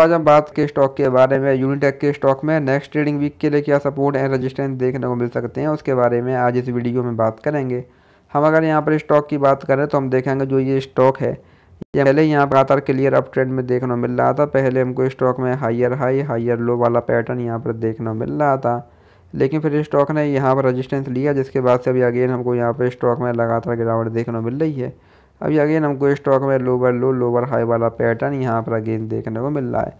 आज हम बात के स्टॉक के बारे में यूनिटेक के स्टॉक में नेक्स्ट ट्रेडिंग वीक के लिए क्या सपोर्ट एंड रेजिस्टेंस देखने को मिल सकते हैं उसके बारे में आज इस वीडियो में बात करेंगे हम अगर यहाँ पर स्टॉक की बात करें तो हम देखेंगे जो ये स्टॉक है ये पहले यहाँ पर लगातार क्लियर अप ट्रेंड में देखने को मिल रहा था पहले हमको स्टॉक में हाइयर हाई हाइयर लो वाला पैटर्न यहाँ पर देखने को मिल रहा था लेकिन फिर स्टॉक ने यहाँ पर रजिस्टेंस लिया जिसके बाद से अभी अगेन हमको यहाँ पर स्टॉक में लगातार गिरावट देखने को मिल रही है अभी अगेन हमको स्टॉक में लोअर लो लोअर हाई वाला पैटर्न यहाँ पर अगेन देखने को मिल रहा है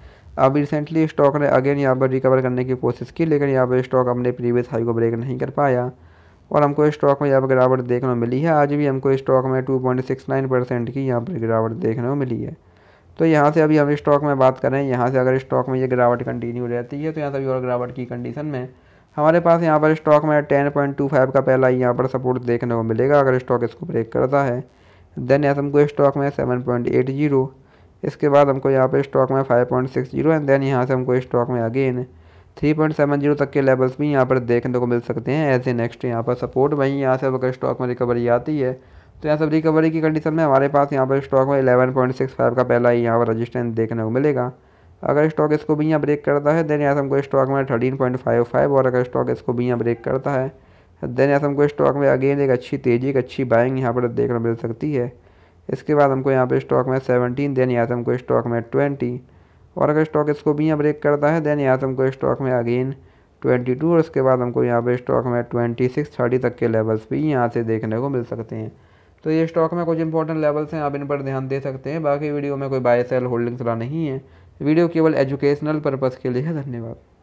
अब रिसेंटली स्टॉक ने अगेन यहाँ पर रिकवर करने की कोशिश की लेकिन यहाँ पर स्टॉक अपने प्रीवियस हाई को ब्रेक नहीं कर पाया और हमको स्टॉक में यहाँ पर गिरावट देखने को मिली है आज भी हमको स्टॉक में two point six nine percent की यहाँ पर गिरावट देखने को मिली है तो यहाँ से अभी हम स्टॉक में बात करें यहाँ से अगर स्टॉक में ये गिरावट कंटिन्यू रहती है तो यहाँ से अभी और गिरावट की कंडीशन में हमारे पास यहाँ पर स्टॉक में टेन पॉइंट टू फाइव का पहला यहाँ पर सपोर्ट देखने को मिलेगा अगर स्टॉक इसको ब्रेक करता है देन यहाँ हमको स्टॉक में सेवन पॉइंट एट जीरो इसके बाद हमको यहाँ पे स्टॉक में five point six zero and then यहाँ से हमको स्टॉक में again three point seven zero तक के लेवल्स भी यहाँ पर देखने को मिल सकते हैं एज ए नेक्स्ट यहाँ पर सपोर्ट वहीं यहाँ से अगर स्टॉक में रिकवरी आती है तो यहाँ सब रिकवरी की कंडीशन में हमारे पास यहाँ पर स्टॉक में एलेवन पॉइंट सिक्स फाइव का पहला ही यहाँ पर रजिस्टेंस देखने को मिलेगा अगर स्टॉक इसको भी यहाँ ब्रेक करता है देन यहाँ से हमको स्टॉक में थर्टीन पॉइंट फाइव फाइव और अगर स्टॉक इसको भी यहाँ ब्रेक करता है देन यहाँ से हमको स्टॉक में अगेन एक अच्छी तेज़ी एक अच्छी बाइंग यहाँ पर देखने मिल सकती है इसके बाद हमको यहाँ पर स्टॉक में सेवनटीन देन यहाँ से हमको स्टॉक में ट्वेंटी और अगर स्टॉक इसको भी यहाँ ब्रेक करता है देन यहाँ से हमको स्टॉक में अगेन ट्वेंटी टू और उसके बाद हमको यहाँ पर स्टॉक में ट्वेंटी सिक्स थर्टी तक के लेवल्स भी यहाँ से देखने को मिल सकते हैं तो ये स्टॉक में कुछ इंपॉर्टेंट लेवल्स हैं आप इन पर ध्यान दे सकते हैं बाकी वीडियो में कोई बाय सेल होल्डिंग्स वाला नहीं है वीडियो केवल एजुकेशनल पर्पज़ के लिए है धन्यवाद